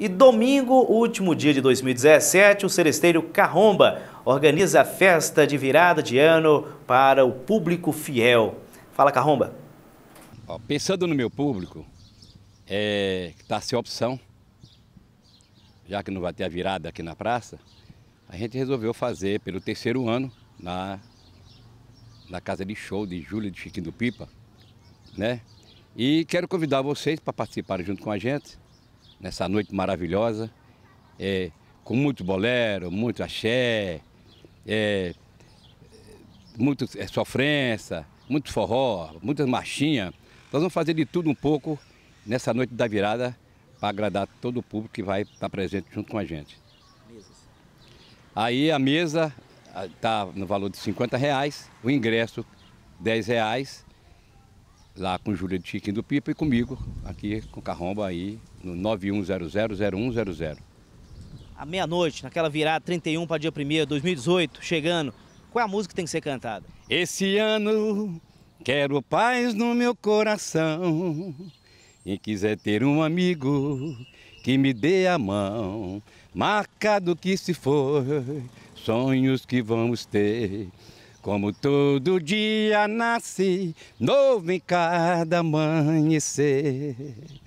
E domingo, último dia de 2017, o Celesteiro Carromba organiza a festa de virada de ano para o público fiel. Fala, Carromba. Ó, pensando no meu público, é, está sem opção, já que não vai ter a virada aqui na praça, a gente resolveu fazer pelo terceiro ano na, na casa de show de Júlio de Chiquinho do Pipa, né? E quero convidar vocês para participarem junto com a gente nessa noite maravilhosa, é, com muito bolero, muito axé, é, muito é, sofrência, muito forró, muitas marchinhas. Nós vamos fazer de tudo um pouco nessa noite da virada para agradar todo o público que vai estar tá presente junto com a gente. Aí a mesa está ah, no valor de 50 reais, o ingresso 10 reais lá com o Júlio de Chiquinho do Pipa e comigo, aqui com Carromba aí, no 91000100. À meia-noite, naquela virada 31 para dia 1 2018, chegando, qual é a música que tem que ser cantada? Esse ano quero paz no meu coração. e quiser ter um amigo que me dê a mão, marcado que se for, sonhos que vamos ter. Como todo dia nasce novo em cada amanhecer.